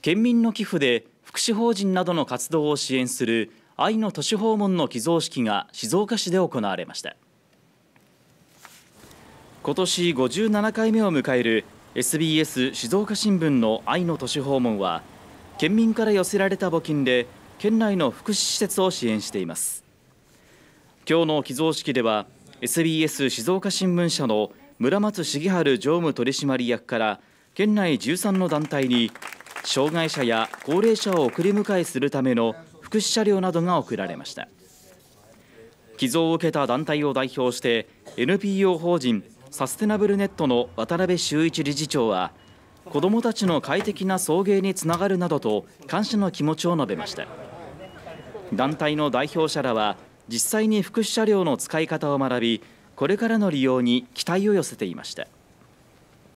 県民の寄付で福祉法人などの活動を支援する愛の都市訪問の寄贈式が静岡市で行われました今年57回目を迎える SBS 静岡新聞の愛の都市訪問は県民から寄せられた募金で県内の福祉施設を支援しています今日の寄贈式では SBS 静岡新聞社の村松重治常務取締役から県内13の団体に障害者や高齢者を送り迎えするための福祉車両などが贈られました寄贈を受けた団体を代表して NPO 法人サステナブルネットの渡辺修一理事長は子どもたちの快適な送迎につながるなどと感謝の気持ちを述べました団体の代表者らは実際に福祉車両の使い方を学びこれからの利用に期待を寄せていました。